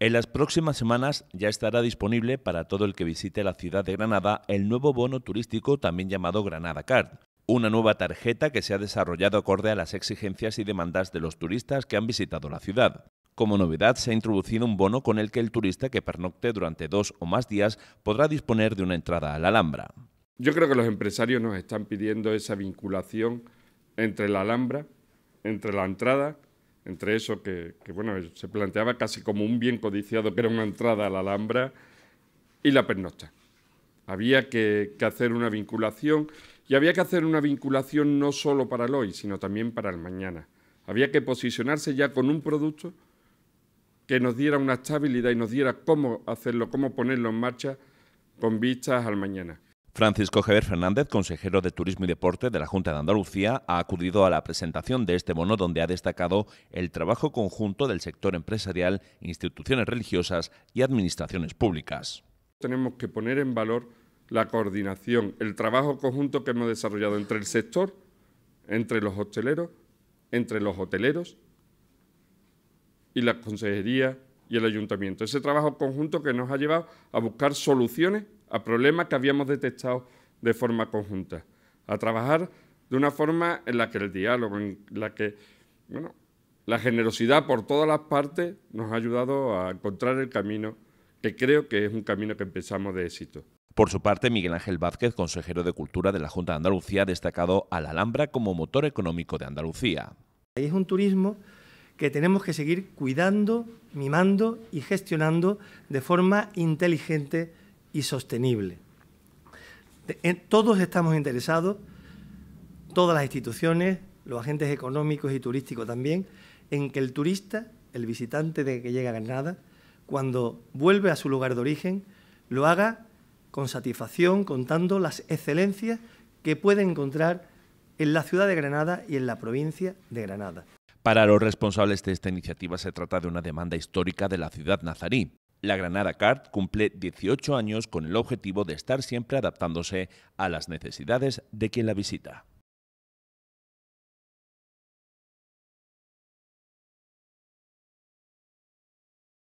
En las próximas semanas ya estará disponible para todo el que visite la ciudad de Granada el nuevo bono turístico también llamado Granada Card, una nueva tarjeta que se ha desarrollado acorde a las exigencias y demandas de los turistas que han visitado la ciudad. Como novedad se ha introducido un bono con el que el turista que pernocte durante dos o más días podrá disponer de una entrada a la Alhambra. Yo creo que los empresarios nos están pidiendo esa vinculación entre la Alhambra, entre la entrada entre eso que, bueno, se planteaba casi como un bien codiciado que era una entrada a la Alhambra y la pernocta. Había que, que hacer una vinculación y había que hacer una vinculación no solo para el hoy, sino también para el mañana. Había que posicionarse ya con un producto que nos diera una estabilidad y nos diera cómo hacerlo, cómo ponerlo en marcha con vistas al mañana. Francisco Javier Fernández, consejero de Turismo y Deporte de la Junta de Andalucía, ha acudido a la presentación de este bono donde ha destacado el trabajo conjunto del sector empresarial, instituciones religiosas y administraciones públicas. Tenemos que poner en valor la coordinación, el trabajo conjunto que hemos desarrollado entre el sector, entre los hosteleros, entre los hoteleros y la consejería y el ayuntamiento. Ese trabajo conjunto que nos ha llevado a buscar soluciones a problemas que habíamos detectado de forma conjunta, a trabajar de una forma en la que el diálogo, en la que bueno, la generosidad por todas las partes nos ha ayudado a encontrar el camino que creo que es un camino que empezamos de éxito. Por su parte, Miguel Ángel Vázquez, consejero de Cultura de la Junta de Andalucía, ha destacado a la Alhambra como motor económico de Andalucía. Es un turismo que tenemos que seguir cuidando, mimando y gestionando de forma inteligente y sostenible. todos estamos interesados, todas las instituciones, los agentes económicos y turísticos también, en que el turista, el visitante de que llega a Granada, cuando vuelve a su lugar de origen, lo haga con satisfacción, contando las excelencias que puede encontrar en la ciudad de Granada y en la provincia de Granada. Para los responsables de esta iniciativa se trata de una demanda histórica de la ciudad nazarí. La Granada Card cumple 18 años con el objetivo de estar siempre adaptándose a las necesidades de quien la visita.